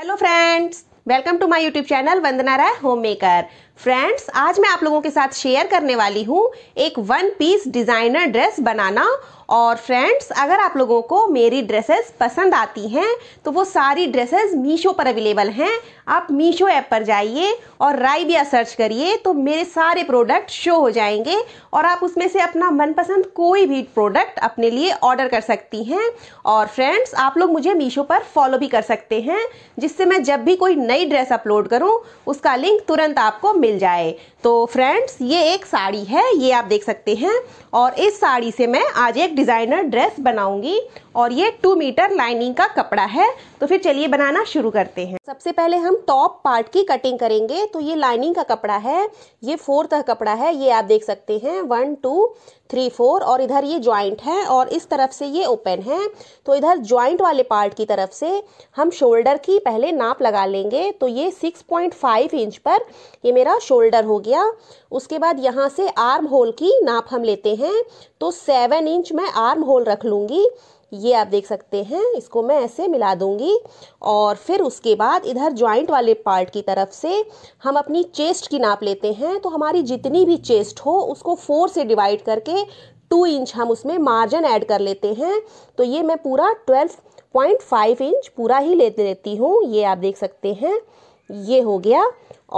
hello friends welcome to my YouTube channel Vandana Rai home maker friends आज मैं आप लोगों के साथ शेयर करने वाली हूँ एक वन पीस डिज़ाइनर ड्रेस बनाना और फ्रेंड्स अगर आप लोगों को मेरी ड्रेसेस पसंद आती हैं तो वो सारी ड्रेसेस मीशो पर अवेलेबल हैं आप मीशो ऐप पर जाइए और राइबिया सर्च करिए तो मेरे सारे प्रोडक्ट शो हो जाएंगे और आप उसमें से अपना मनपसंद कोई भी प्रोडक्ट अपने लिए ऑर्डर कर सकती हैं और फ्रेंड्स आप लोग मुझे मीशो पर फॉलो भी कर सकते हैं जिससे मैं जब भी कोई नई ड्रेस अपलोड करूँ उसका लिंक तुरंत आपको मिल मिल जाए तो फ्रेंड्स ये एक साड़ी है ये आप देख सकते हैं और इस साड़ी से मैं आज एक डिज़ाइनर ड्रेस बनाऊंगी और ये टू मीटर लाइनिंग का कपड़ा है तो फिर चलिए बनाना शुरू करते हैं सबसे पहले हम टॉप पार्ट की कटिंग करेंगे तो ये लाइनिंग का कपड़ा है ये फोर तक कपड़ा है ये आप देख सकते हैं वन टू थ्री फोर और इधर ये ज्वाइंट है और इस तरफ से ये ओपन है तो इधर ज्वाइंट वाले पार्ट की तरफ से हम शोल्डर की पहले नाप लगा लेंगे तो ये सिक्स पॉइंट फाइव इंच पर ये मेरा शोल्डर हो गया उसके बाद यहाँ से आर्म होल की नाप हम लेते हैं हैं तो सेवन इंच मैं आर्म होल रख लूँगी ये आप देख सकते हैं इसको मैं ऐसे मिला दूंगी और फिर उसके बाद इधर जॉइंट वाले पार्ट की तरफ से हम अपनी चेस्ट की नाप लेते हैं तो हमारी जितनी भी चेस्ट हो उसको फोर से डिवाइड करके टू इंच हम उसमें मार्जिन ऐड कर लेते हैं तो ये मैं पूरा ट्वेल्व पॉइंट फाइव इंच पूरा ही लेते रहती हूँ ये आप देख सकते हैं ये हो गया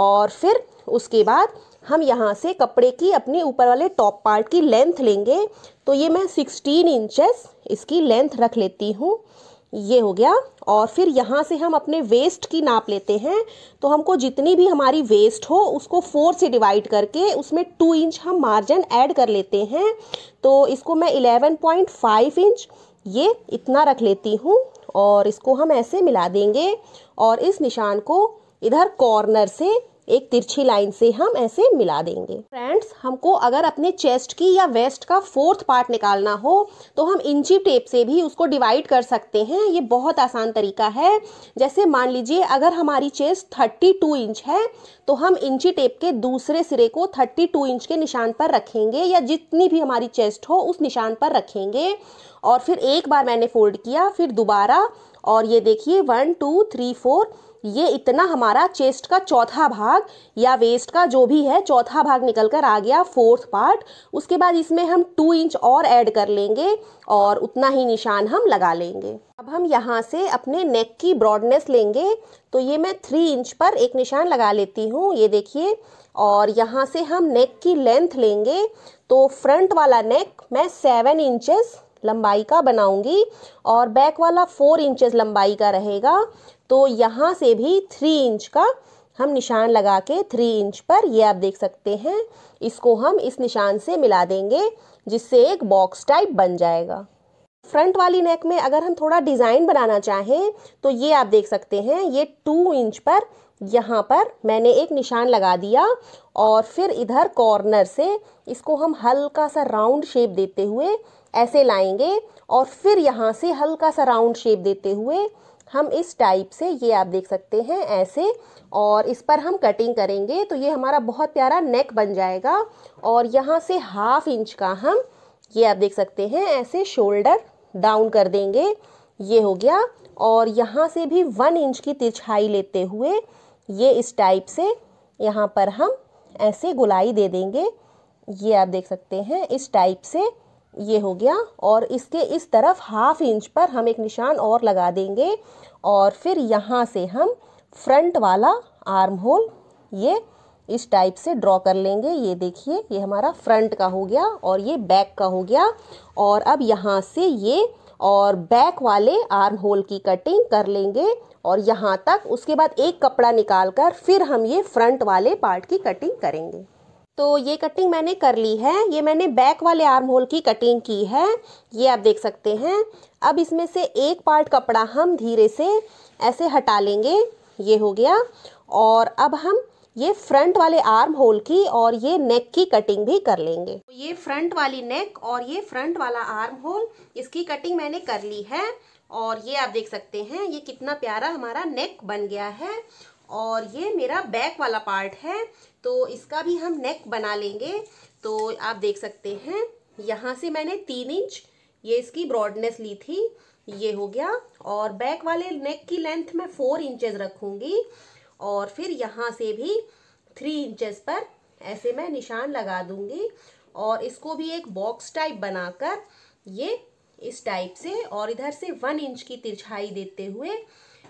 और फिर उसके बाद हम यहाँ से कपड़े की अपने ऊपर वाले टॉप पार्ट की लेंथ लेंगे तो ये मैं सिक्सटीन इंचेस इसकी लेंथ रख लेती हूँ ये हो गया और फिर यहाँ से हम अपने वेस्ट की नाप लेते हैं तो हमको जितनी भी हमारी वेस्ट हो उसको फोर से डिवाइड करके उसमें टू इंच हम मार्जिन ऐड कर लेते हैं तो इसको मैं इलेवन पॉइंट फाइव इंच ये इतना रख लेती हूँ और इसको हम ऐसे मिला देंगे और इस निशान को इधर कॉर्नर से एक तिरछी लाइन से हम ऐसे मिला देंगे फ्रेंड्स हमको अगर अपने चेस्ट की या वेस्ट का फोर्थ पार्ट निकालना हो तो हम इंची टेप से भी उसको डिवाइड कर सकते हैं ये बहुत आसान तरीका है जैसे मान लीजिए अगर हमारी चेस्ट 32 इंच है तो हम इंची टेप के दूसरे सिरे को 32 इंच के निशान पर रखेंगे या जितनी भी हमारी चेस्ट हो उस निशान पर रखेंगे और फिर एक बार मैंने फोल्ड किया फिर दोबारा और ये देखिए वन टू थ्री फोर ये इतना हमारा चेस्ट का चौथा भाग या वेस्ट का जो भी है चौथा भाग निकल कर आ गया फोर्थ पार्ट उसके बाद इसमें हम टू इंच और ऐड कर लेंगे और उतना ही निशान हम लगा लेंगे अब हम यहाँ से अपने नेक की ब्रॉडनेस लेंगे तो ये मैं थ्री इंच पर एक निशान लगा लेती हूँ ये देखिए और यहाँ से हम नेक की लेंथ लेंगे तो फ्रंट वाला नेक मैं सेवन इंचेस लंबाई का बनाऊंगी और बैक वाला फोर इंचेस लंबाई का रहेगा तो यहाँ से भी थ्री इंच का हम निशान लगा के थ्री इंच पर ये आप देख सकते हैं इसको हम इस निशान से मिला देंगे जिससे एक बॉक्स टाइप बन जाएगा फ्रंट वाली नेक में अगर हम थोड़ा डिज़ाइन बनाना चाहें तो ये आप देख सकते हैं ये टू इंच पर यहाँ पर मैंने एक निशान लगा दिया और फिर इधर कॉर्नर से इसको हम हल्का सा राउंड शेप देते हुए ऐसे लाएंगे और फिर यहाँ से हल्का सा राउंड शेप देते हुए हम इस टाइप से ये आप देख सकते हैं ऐसे और इस पर हम कटिंग करेंगे तो ये हमारा बहुत प्यारा नेक बन जाएगा और यहाँ से हाफ इंच का हम ये आप देख सकते हैं ऐसे शोल्डर डाउन कर देंगे ये हो गया और यहाँ से भी वन इंच की तिरछाई लेते हुए ये इस टाइप से यहाँ पर हम ऐसे गुलाई दे देंगे ये आप देख सकते हैं इस टाइप से ये हो गया और इसके इस तरफ हाफ इंच पर हम एक निशान और लगा देंगे और फिर यहाँ से हम फ्रंट वाला आर्म होल ये इस टाइप से ड्रॉ कर लेंगे ये देखिए ये हमारा फ्रंट का हो गया और ये बैक का हो गया और अब यहाँ से ये और बैक वाले आर्म होल की कटिंग कर लेंगे और यहाँ तक उसके बाद एक कपड़ा निकाल कर फिर हम ये फ्रंट वाले पार्ट की कटिंग करेंगे तो ये कटिंग मैंने कर ली है ये मैंने बैक वाले आर्म होल की कटिंग की है ये आप देख सकते हैं अब इसमें से एक पार्ट कपड़ा हम धीरे से ऐसे हटा लेंगे ये हो गया और अब हम ये फ्रंट वाले आर्म होल की और ये नेक की कटिंग भी कर लेंगे तो ये फ्रंट वाली नेक और ये फ्रंट वाला आर्म होल इसकी कटिंग मैंने कर ली है और ये आप देख सकते हैं ये कितना प्यारा हमारा नेक बन गया है और ये मेरा बैक वाला पार्ट है तो इसका भी हम नेक बना लेंगे तो आप देख सकते हैं यहाँ से मैंने तीन इंच ये इसकी ब्रॉडनेस ली थी ये हो गया और बैक वाले नेक की लेंथ मैं फोर इंचेस रखूँगी और फिर यहाँ से भी थ्री इंचेस पर ऐसे मैं निशान लगा दूँगी और इसको भी एक बॉक्स टाइप बनाकर ये इस टाइप से और इधर से वन इंच की तिरछाई देते हुए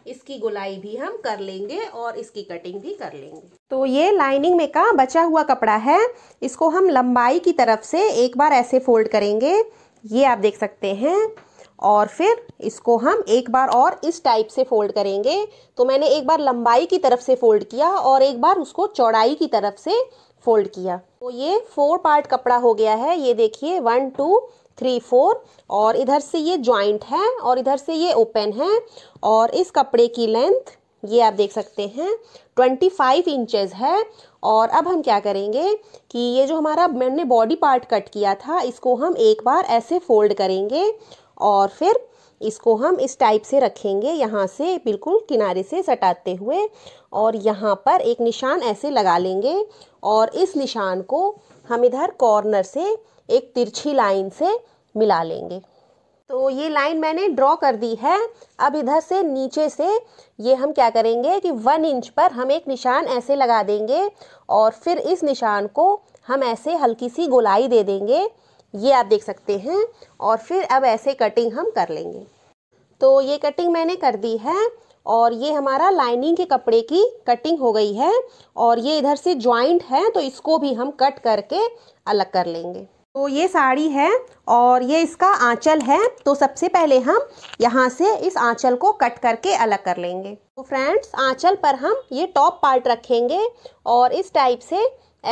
इसकी गुलाई भी हम कर लेंगे और इसकी कटिंग भी कर लेंगे तो ये लाइनिंग में का बचा हुआ कपड़ा है इसको हम लंबाई की तरफ से एक बार ऐसे फोल्ड करेंगे ये आप देख सकते हैं और फिर इसको हम एक बार और इस टाइप से फोल्ड करेंगे तो मैंने एक बार लंबाई की तरफ से फोल्ड किया और एक बार उसको चौड़ाई की तरफ से फोल्ड किया तो ये फोर पार्ट कपड़ा हो गया है ये देखिए वन टू थ्री फोर और इधर से ये ज्वाइंट है और इधर से ये ओपन है और इस कपड़े की लेंथ ये आप देख सकते हैं ट्वेंटी फाइव इंचज़ है और अब हम क्या करेंगे कि ये जो हमारा मैंने बॉडी पार्ट कट किया था इसको हम एक बार ऐसे फोल्ड करेंगे और फिर इसको हम इस टाइप से रखेंगे यहाँ से बिल्कुल किनारे से सटाते हुए और यहाँ पर एक निशान ऐसे लगा लेंगे और इस निशान को हम इधर कॉर्नर से एक तिरछी लाइन से मिला लेंगे तो ये लाइन मैंने ड्रॉ कर दी है अब इधर से नीचे से ये हम क्या करेंगे कि वन इंच पर हम एक निशान ऐसे लगा देंगे और फिर इस निशान को हम ऐसे हल्की सी गोलाई दे देंगे ये आप देख सकते हैं और फिर अब ऐसे कटिंग हम कर लेंगे तो ये कटिंग मैंने कर दी है और ये हमारा लाइनिंग के कपड़े की कटिंग हो गई है और ये इधर से ज्वाइंट है तो इसको भी हम कट करके अलग कर लेंगे तो ये साड़ी है और ये इसका आंचल है तो सबसे पहले हम यहाँ से इस आंचल को कट करके अलग कर लेंगे तो फ्रेंड्स आंचल पर हम ये टॉप पार्ट रखेंगे और इस टाइप से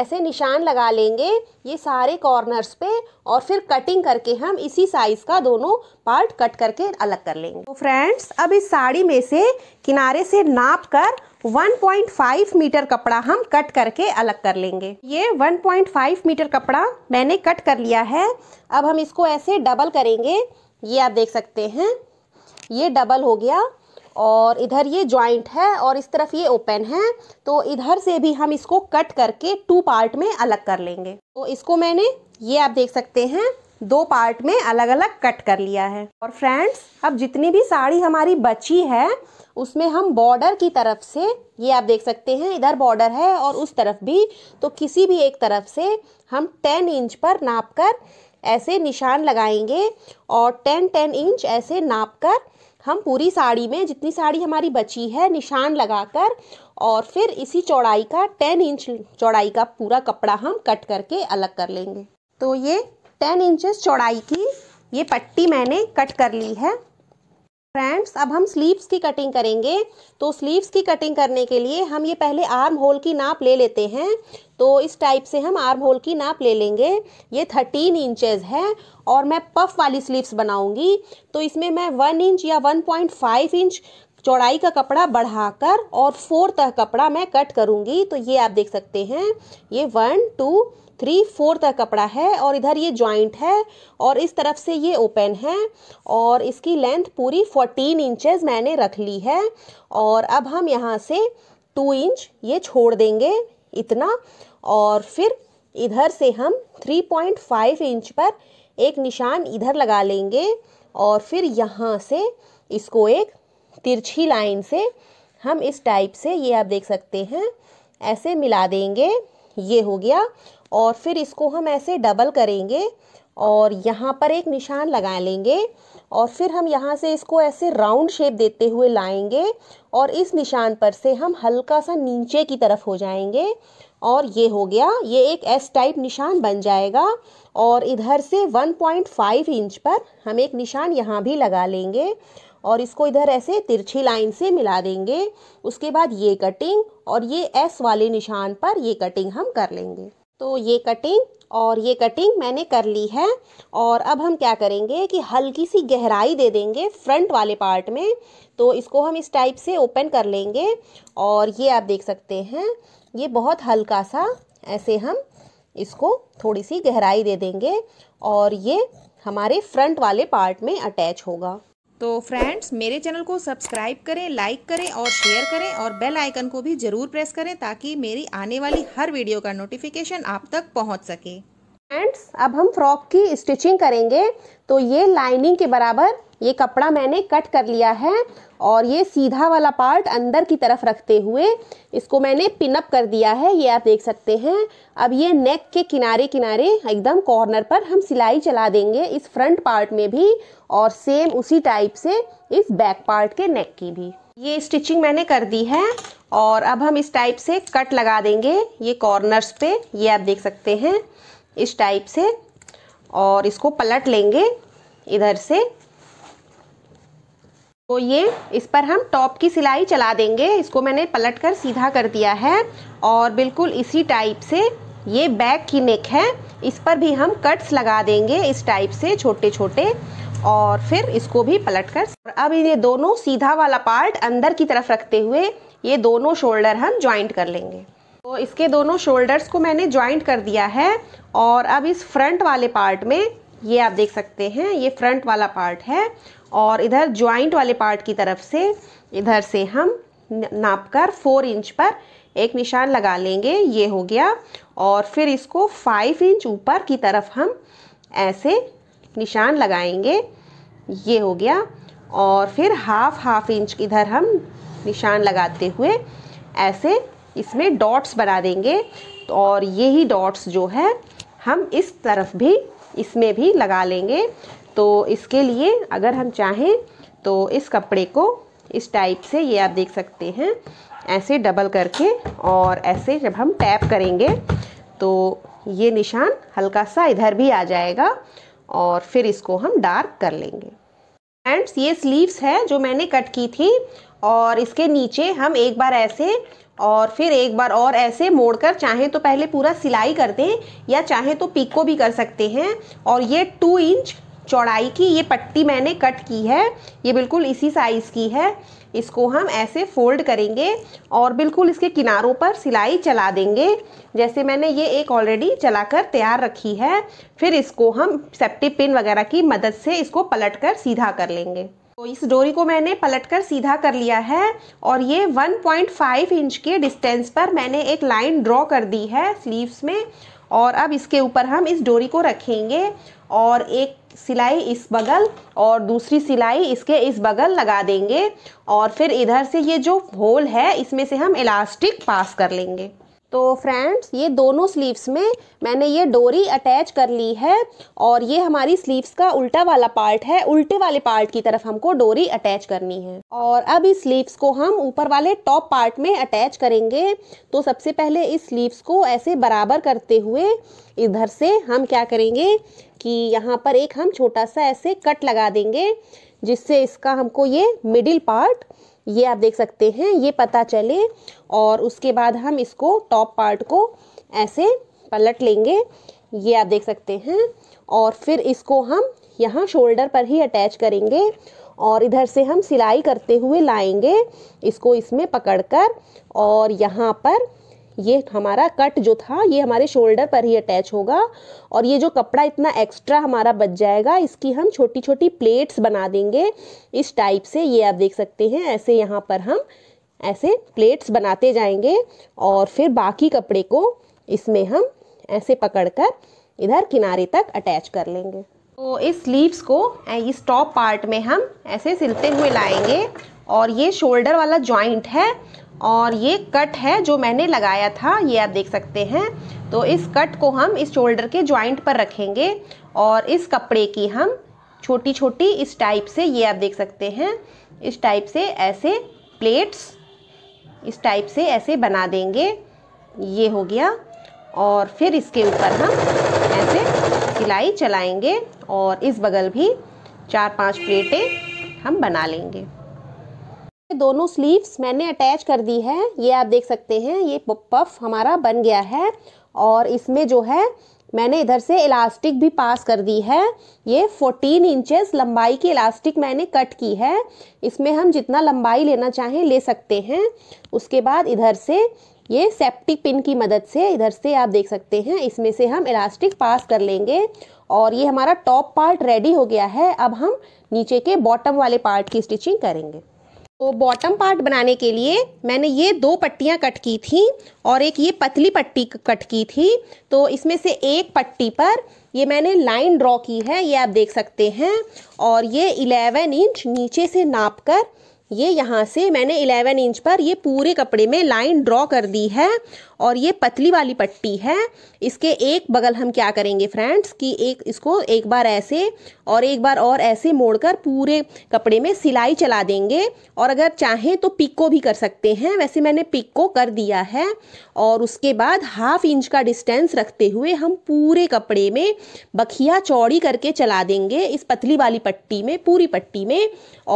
ऐसे निशान लगा लेंगे ये सारे कॉर्नर्स पे और फिर कटिंग करके हम इसी साइज़ का दोनों पार्ट कट करके अलग कर लेंगे तो फ्रेंड्स अब इस साड़ी में से किनारे से नाप कर 1.5 मीटर कपड़ा हम कट करके अलग कर लेंगे ये 1.5 मीटर कपड़ा मैंने कट कर लिया है अब हम इसको ऐसे डबल करेंगे ये आप देख सकते हैं ये डबल हो गया और इधर ये जॉइंट है और इस तरफ ये ओपन है तो इधर से भी हम इसको कट करके टू पार्ट में अलग कर लेंगे तो इसको मैंने ये आप देख सकते हैं दो पार्ट में अलग अलग कट कर लिया है और फ्रेंड्स अब जितनी भी साड़ी हमारी बची है उसमें हम बॉर्डर की तरफ से ये आप देख सकते हैं इधर बॉर्डर है और उस तरफ भी तो किसी भी एक तरफ से हम टेन इंच पर नाप कर ऐसे निशान लगाएंगे और टेन टेन इंच ऐसे नाप कर हम पूरी साड़ी में जितनी साड़ी हमारी बची है निशान लगाकर और फिर इसी चौड़ाई का टेन इंच चौड़ाई का पूरा कपड़ा हम कट करके अलग कर लेंगे तो ये टेन इंचेस चौड़ाई की ये पट्टी मैंने कट कर ली है फ्रेंड्स अब हम स्लीव्स की कटिंग करेंगे तो स्लीव्स की कटिंग करने के लिए हम ये पहले आर्म होल की नाप ले लेते हैं तो इस टाइप से हम आर्म होल की नाप ले लेंगे ये थर्टीन इंचेस है और मैं पफ वाली स्लीव्स बनाऊंगी तो इसमें मैं वन इंच या वन पॉइंट फाइव इंच चौड़ाई का कपड़ा बढ़ाकर और फोर तक कपड़ा मैं कट करूँगी तो ये आप देख सकते हैं ये वन टू थ्री फोर तक कपड़ा है और इधर ये जॉइंट है और इस तरफ से ये ओपन है और इसकी लेंथ पूरी फोर्टीन इंचेस मैंने रख ली है और अब हम यहाँ से टू इंच ये छोड़ देंगे इतना और फिर इधर से हम थ्री पॉइंट फाइव इंच पर एक निशान इधर लगा लेंगे और फिर यहाँ से इसको एक तिरछी लाइन से हम इस टाइप से ये आप देख सकते हैं ऐसे मिला देंगे ये हो गया और फिर इसको हम ऐसे डबल करेंगे और यहाँ पर एक निशान लगा लेंगे और फिर हम यहाँ से इसको ऐसे राउंड शेप देते हुए लाएंगे और इस निशान पर से हम हल्का सा नीचे की तरफ हो जाएंगे और ये हो गया ये एक एस टाइप निशान बन जाएगा और इधर से 1.5 इंच पर हम एक निशान यहाँ भी लगा लेंगे और इसको इधर ऐसे तिरछी लाइन से मिला देंगे उसके बाद ये कटिंग और ये एस वाले निशान पर ये कटिंग हम कर लेंगे तो ये कटिंग और ये कटिंग मैंने कर ली है और अब हम क्या करेंगे कि हल्की सी गहराई दे देंगे फ्रंट वाले पार्ट में तो इसको हम इस टाइप से ओपन कर लेंगे और ये आप देख सकते हैं ये बहुत हल्का सा ऐसे हम इसको थोड़ी सी गहराई दे देंगे और ये हमारे फ्रंट वाले पार्ट में अटैच होगा तो फ्रेंड्स मेरे चैनल को सब्सक्राइब करें लाइक करें और शेयर करें और बेल आइकन को भी ज़रूर प्रेस करें ताकि मेरी आने वाली हर वीडियो का नोटिफिकेशन आप तक पहुंच सके फ्रेंड्स अब हम फ्रॉक की स्टिचिंग करेंगे तो ये लाइनिंग के बराबर ये कपड़ा मैंने कट कर लिया है और ये सीधा वाला पार्ट अंदर की तरफ रखते हुए इसको मैंने पिनअप कर दिया है ये आप देख सकते हैं अब ये नेक के किनारे किनारे एकदम कॉर्नर पर हम सिलाई चला देंगे इस फ्रंट पार्ट में भी और सेम उसी टाइप से इस बैक पार्ट के नेक की भी ये स्टिचिंग मैंने कर दी है और अब हम इस टाइप से कट लगा देंगे ये कॉर्नर्स पे ये आप देख सकते हैं इस टाइप से और इसको पलट लेंगे इधर से तो ये इस पर हम टॉप की सिलाई चला देंगे इसको मैंने पलट कर सीधा कर दिया है और बिल्कुल इसी टाइप से ये बैक की नेक है इस पर भी हम कट्स लगा देंगे इस टाइप से छोटे छोटे और फिर इसको भी पलट कर और अब ये दोनों सीधा वाला पार्ट अंदर की तरफ रखते हुए ये दोनों शोल्डर हम ज्वाइंट कर लेंगे तो इसके दोनों शोल्डर्स को मैंने ज्वाइंट कर दिया है और अब इस फ्रंट वाले पार्ट में ये आप देख सकते हैं ये फ्रंट वाला पार्ट है और इधर ज्वाइंट वाले पार्ट की तरफ से इधर से हम नाप कर फोर इंच पर एक निशान लगा लेंगे ये हो गया और फिर इसको फाइव इंच ऊपर की तरफ हम ऐसे निशान लगाएंगे ये हो गया और फिर हाफ हाफ इंच इधर हम निशान लगाते हुए ऐसे इसमें डॉट्स बना देंगे और यही डॉट्स जो है हम इस तरफ भी इसमें भी लगा लेंगे तो इसके लिए अगर हम चाहें तो इस कपड़े को इस टाइप से ये आप देख सकते हैं ऐसे डबल करके और ऐसे जब हम टैप करेंगे तो ये निशान हल्का सा इधर भी आ जाएगा और फिर इसको हम डार्क कर लेंगे फ्रेंड्स ये स्लीव्स है जो मैंने कट की थी और इसके नीचे हम एक बार ऐसे और फिर एक बार और ऐसे मोड़कर चाहें तो पहले पूरा सिलाई कर दें या चाहें तो पीको भी कर सकते हैं और ये टू इंच चौड़ाई की ये पट्टी मैंने कट की है ये बिल्कुल इसी साइज़ की है इसको हम ऐसे फोल्ड करेंगे और बिल्कुल इसके किनारों पर सिलाई चला देंगे जैसे मैंने ये एक ऑलरेडी चलाकर तैयार रखी है फिर इसको हम सेप्टिक पिन वगैरह की मदद से इसको पलट कर सीधा कर लेंगे तो इस डोरी को मैंने पलटकर सीधा कर लिया है और ये 1.5 इंच के डिस्टेंस पर मैंने एक लाइन ड्रॉ कर दी है स्लीव्स में और अब इसके ऊपर हम इस डोरी को रखेंगे और एक सिलाई इस बगल और दूसरी सिलाई इसके इस बगल लगा देंगे और फिर इधर से ये जो होल है इसमें से हम इलास्टिक पास कर लेंगे तो फ्रेंड्स ये दोनों स्लीव्स में मैंने ये डोरी अटैच कर ली है और ये हमारी स्लीव्स का उल्टा वाला पार्ट है उल्टे वाले पार्ट की तरफ हमको डोरी अटैच करनी है और अब इस स्लीव्स को हम ऊपर वाले टॉप पार्ट में अटैच करेंगे तो सबसे पहले इस स्लीव्स को ऐसे बराबर करते हुए इधर से हम क्या करेंगे कि यहाँ पर एक हम छोटा सा ऐसे कट लगा देंगे जिससे इसका हमको ये मिडिल पार्ट ये आप देख सकते हैं ये पता चले और उसके बाद हम इसको टॉप पार्ट को ऐसे पलट लेंगे ये आप देख सकते हैं और फिर इसको हम यहाँ शोल्डर पर ही अटैच करेंगे और इधर से हम सिलाई करते हुए लाएंगे इसको इसमें पकड़कर और यहाँ पर ये हमारा कट जो था ये हमारे शोल्डर पर ही अटैच होगा और ये जो कपड़ा इतना एक्स्ट्रा हमारा बच जाएगा इसकी हम छोटी छोटी प्लेट्स बना देंगे इस टाइप से ये आप देख सकते हैं ऐसे यहाँ पर हम ऐसे प्लेट्स बनाते जाएंगे और फिर बाकी कपड़े को इसमें हम ऐसे पकड़कर इधर किनारे तक अटैच कर लेंगे तो इस स्लीव्स को इस टॉप पार्ट में हम ऐसे सिलते हुए लाएंगे और ये शोल्डर वाला जॉइंट है और ये कट है जो मैंने लगाया था ये आप देख सकते हैं तो इस कट को हम इस शोल्डर के जॉइंट पर रखेंगे और इस कपड़े की हम छोटी छोटी इस टाइप से ये आप देख सकते हैं इस टाइप से ऐसे प्लेट्स इस टाइप से ऐसे बना देंगे ये हो गया और फिर इसके ऊपर हम ऐसे सिलाई चलाएंगे और इस बगल भी चार पांच प्लेटें हम बना लेंगे दोनों स्लीव्स मैंने अटैच कर दी है ये आप देख सकते हैं ये पफ हमारा बन गया है और इसमें जो है मैंने इधर से इलास्टिक भी पास कर दी है ये 14 इंचेस लंबाई की इलास्टिक मैंने कट की है इसमें हम जितना लंबाई लेना चाहें ले सकते हैं उसके बाद इधर से ये सेप्टिक पिन की मदद से इधर से आप देख सकते हैं इसमें से हम इलास्टिक पास कर लेंगे और ये हमारा टॉप पार्ट रेडी हो गया है अब हम नीचे के बॉटम वाले पार्ट की स्टिचिंग करेंगे तो बॉटम पार्ट बनाने के लिए मैंने ये दो पट्टियाँ कट की थी और एक ये पतली पट्टी कट की थी तो इसमें से एक पट्टी पर ये मैंने लाइन ड्रॉ की है ये आप देख सकते हैं और ये 11 इंच नीचे से नाप कर ये यहाँ से मैंने 11 इंच पर ये पूरे कपड़े में लाइन ड्रॉ कर दी है और ये पतली वाली पट्टी है इसके एक बगल हम क्या करेंगे फ्रेंड्स कि एक इसको एक बार ऐसे और एक बार और ऐसे मोड़कर पूरे कपड़े में सिलाई चला देंगे और अगर चाहें तो को भी कर सकते हैं वैसे मैंने को कर दिया है और उसके बाद हाफ इंच का डिस्टेंस रखते हुए हम पूरे कपड़े में बखिया चौड़ी करके चला देंगे इस पतली वाली पट्टी में पूरी पट्टी में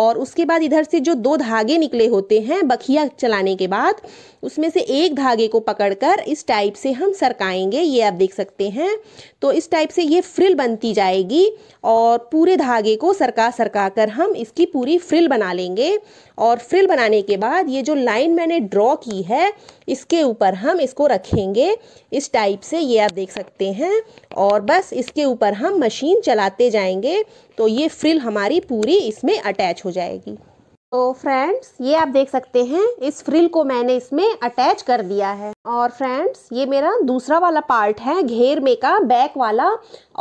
और उसके बाद इधर से जो दो धागे निकले होते हैं बखिया चलाने के बाद उसमें से एक धागे को पकड़ पकड़कर इस टाइप से हम सरकाएंगे ये आप देख सकते हैं तो इस टाइप से ये फ्रिल बनती जाएगी और पूरे धागे को सरका सरका कर हम इसकी पूरी फ्रिल बना लेंगे और फ्रिल बनाने के बाद ये जो लाइन मैंने ड्रॉ की है इसके ऊपर हम इसको रखेंगे इस टाइप से ये आप देख सकते हैं और बस इसके ऊपर हम मशीन चलाते जाएंगे तो ये फ्रिल हमारी पूरी इसमें अटैच हो जाएगी तो फ्रेंड्स ये आप देख सकते हैं इस फ्रिल को मैंने इसमें अटैच कर दिया है और फ्रेंड्स ये मेरा दूसरा वाला पार्ट है घेर में का बैक वाला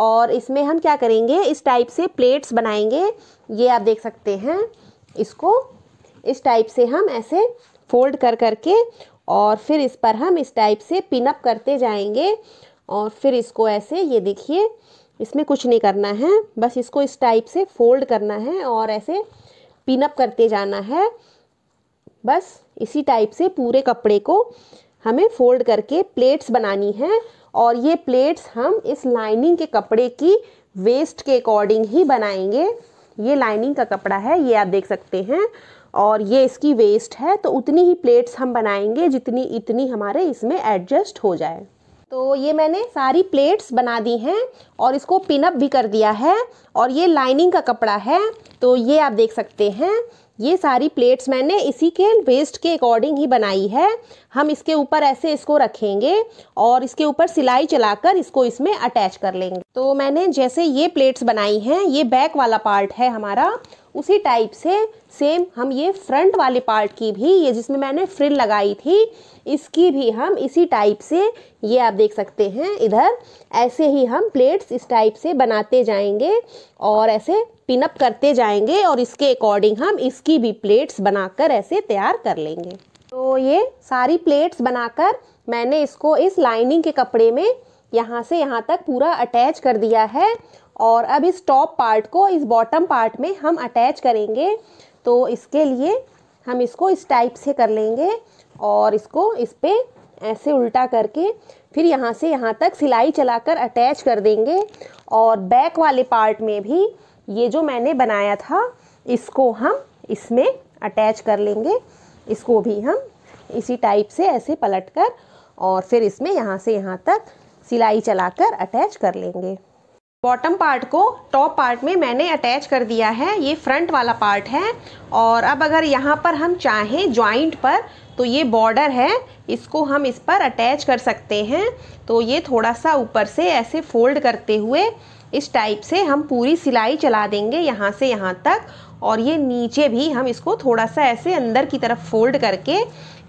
और इसमें हम क्या करेंगे इस टाइप से प्लेट्स बनाएंगे ये आप देख सकते हैं इसको इस टाइप से हम ऐसे फोल्ड कर करके और फिर इस पर हम इस टाइप से पिनअप करते जाएंगे और फिर इसको ऐसे ये देखिए इसमें कुछ नहीं करना है बस इसको इस टाइप से फोल्ड करना है और ऐसे पिनअप करते जाना है बस इसी टाइप से पूरे कपड़े को हमें फोल्ड करके प्लेट्स बनानी है और ये प्लेट्स हम इस लाइनिंग के कपड़े की वेस्ट के अकॉर्डिंग ही बनाएंगे ये लाइनिंग का कपड़ा है ये आप देख सकते हैं और ये इसकी वेस्ट है तो उतनी ही प्लेट्स हम बनाएंगे जितनी इतनी हमारे इसमें एडजस्ट हो जाए तो ये मैंने सारी प्लेट्स बना दी हैं और इसको पिनअप भी कर दिया है और ये लाइनिंग का कपड़ा है तो ये आप देख सकते हैं ये सारी प्लेट्स मैंने इसी के वेस्ट के अकॉर्डिंग ही बनाई है हम इसके ऊपर ऐसे इसको रखेंगे और इसके ऊपर सिलाई चलाकर इसको इसमें अटैच कर लेंगे तो मैंने जैसे ये प्लेट्स बनाई हैं ये बैक वाला पार्ट है हमारा उसी टाइप से सेम हम ये फ्रंट वाले पार्ट की भी ये जिसमें मैंने फ्रिल लगाई थी इसकी भी हम इसी टाइप से ये आप देख सकते हैं इधर ऐसे ही हम प्लेट्स इस टाइप से बनाते जाएंगे और ऐसे पिनअप करते जाएंगे और इसके अकॉर्डिंग हम इसकी भी प्लेट्स बनाकर ऐसे तैयार कर लेंगे तो ये सारी प्लेट्स बनाकर मैंने इसको इस लाइनिंग के कपड़े में यहाँ से यहाँ तक पूरा अटैच कर दिया है और अब इस टॉप पार्ट को इस बॉटम पार्ट में हम अटैच करेंगे तो इसके लिए हम इसको इस टाइप से कर लेंगे और इसको इस पर ऐसे उल्टा करके फिर यहाँ से यहाँ तक सिलाई चलाकर अटैच कर देंगे और बैक वाले पार्ट में भी ये जो मैंने बनाया था इसको हम इसमें अटैच कर लेंगे इसको भी हम इसी टाइप से ऐसे पलट कर और फिर इसमें यहाँ से यहाँ तक सिलाई चलाकर अटैच कर लेंगे बॉटम पार्ट को टॉप पार्ट में मैंने अटैच कर दिया है ये फ्रंट वाला पार्ट है और अब अगर यहाँ पर हम चाहें जॉइंट पर तो ये बॉर्डर है इसको हम इस पर अटैच कर सकते हैं तो ये थोड़ा सा ऊपर से ऐसे फोल्ड करते हुए इस टाइप से हम पूरी सिलाई चला देंगे यहाँ से यहाँ तक और ये नीचे भी हम इसको थोड़ा सा ऐसे अंदर की तरफ फोल्ड करके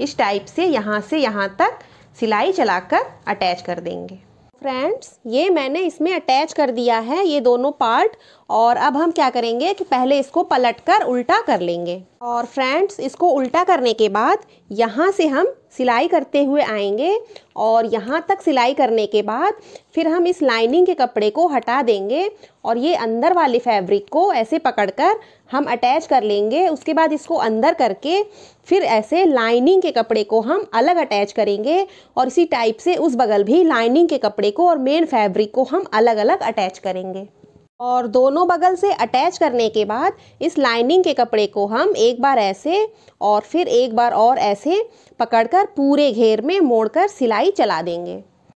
इस टाइप से यहाँ से यहाँ तक सिलाई चलाकर अटैच कर देंगे फ्रेंड्स ये मैंने इसमें अटैच कर दिया है ये दोनों पार्ट और अब हम क्या करेंगे कि पहले इसको पलट कर उल्टा कर लेंगे और फ्रेंड्स इसको उल्टा करने के बाद यहाँ से हम सिलाई करते हुए आएंगे और यहाँ तक सिलाई करने के बाद फिर हम इस लाइनिंग के कपड़े को हटा देंगे और ये अंदर वाले फैब्रिक को ऐसे पकड़कर हम अटैच कर लेंगे उसके बाद इसको अंदर करके फिर ऐसे लाइनिंग के कपड़े को हम अलग अटैच करेंगे और इसी टाइप से उस बगल भी लाइनिंग के कपड़े को और मेन फैब्रिक को हम अलग अलग अटैच करेंगे और दोनों बगल से अटैच करने के बाद इस लाइनिंग के कपड़े को हम एक बार ऐसे और फिर एक बार और ऐसे पकड़कर पूरे घेर में मोड़कर सिलाई चला देंगे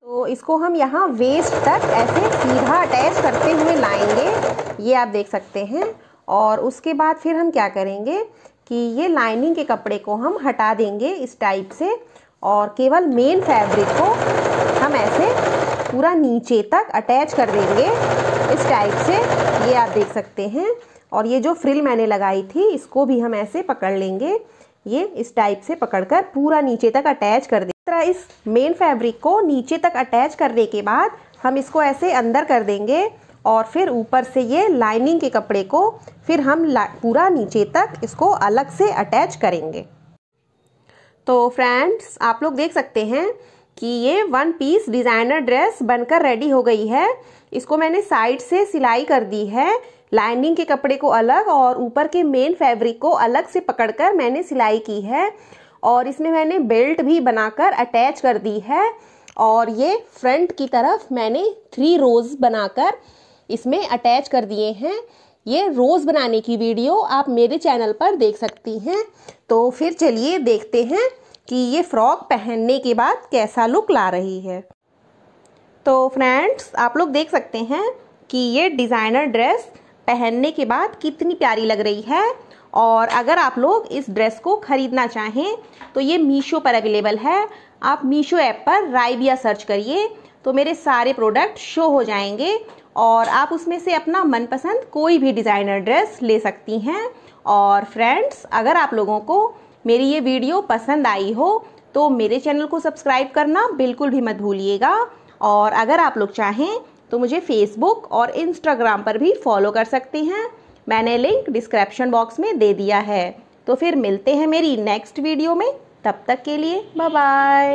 तो इसको हम यहाँ वेस्ट तक ऐसे सीधा अटैच करते हुए लाएंगे ये आप देख सकते हैं और उसके बाद फिर हम क्या करेंगे कि ये लाइनिंग के कपड़े को हम हटा देंगे इस टाइप से और केवल मेन फैब्रिक को हम ऐसे पूरा नीचे तक अटैच कर देंगे इस टाइप से ये आप देख सकते हैं और ये जो फ्रिल मैंने लगाई थी इसको भी हम ऐसे पकड़ लेंगे ये इस टाइप से पकड़कर पूरा नीचे तक अटैच कर देंगे इस तरह इस मेन फैब्रिक को नीचे तक अटैच करने के बाद हम इसको ऐसे अंदर कर देंगे और फिर ऊपर से ये लाइनिंग के कपड़े को फिर हम पूरा नीचे तक इसको अलग से अटैच करेंगे तो फ्रेंड्स आप लोग देख सकते हैं कि ये वन पीस डिज़ाइनर ड्रेस बनकर रेडी हो गई है इसको मैंने साइड से सिलाई कर दी है लाइनिंग के कपड़े को अलग और ऊपर के मेन फैब्रिक को अलग से पकड़कर मैंने सिलाई की है और इसमें मैंने बेल्ट भी बनाकर अटैच कर दी है और ये फ्रंट की तरफ मैंने थ्री रोज़ बनाकर इसमें अटैच कर दिए हैं ये रोज़ बनाने की वीडियो आप मेरे चैनल पर देख सकती हैं तो फिर चलिए देखते हैं कि ये फ्रॉक पहनने के बाद कैसा लुक ला रही है तो फ्रेंड्स आप लोग देख सकते हैं कि ये डिज़ाइनर ड्रेस पहनने के बाद कितनी प्यारी लग रही है और अगर आप लोग इस ड्रेस को ख़रीदना चाहें तो ये मीशो पर अवेलेबल है आप मीशो ऐप पर राइबिया सर्च करिए तो मेरे सारे प्रोडक्ट शो हो जाएंगे और आप उसमें से अपना मनपसंद कोई भी डिज़ाइनर ड्रेस ले सकती हैं और फ्रेंड्स अगर आप लोगों को मेरी ये वीडियो पसंद आई हो तो मेरे चैनल को सब्सक्राइब करना बिल्कुल भी मत भूलिएगा और अगर आप लोग चाहें तो मुझे फेसबुक और इंस्टाग्राम पर भी फॉलो कर सकते हैं मैंने लिंक डिस्क्रिप्शन बॉक्स में दे दिया है तो फिर मिलते हैं मेरी नेक्स्ट वीडियो में तब तक के लिए बाय बाय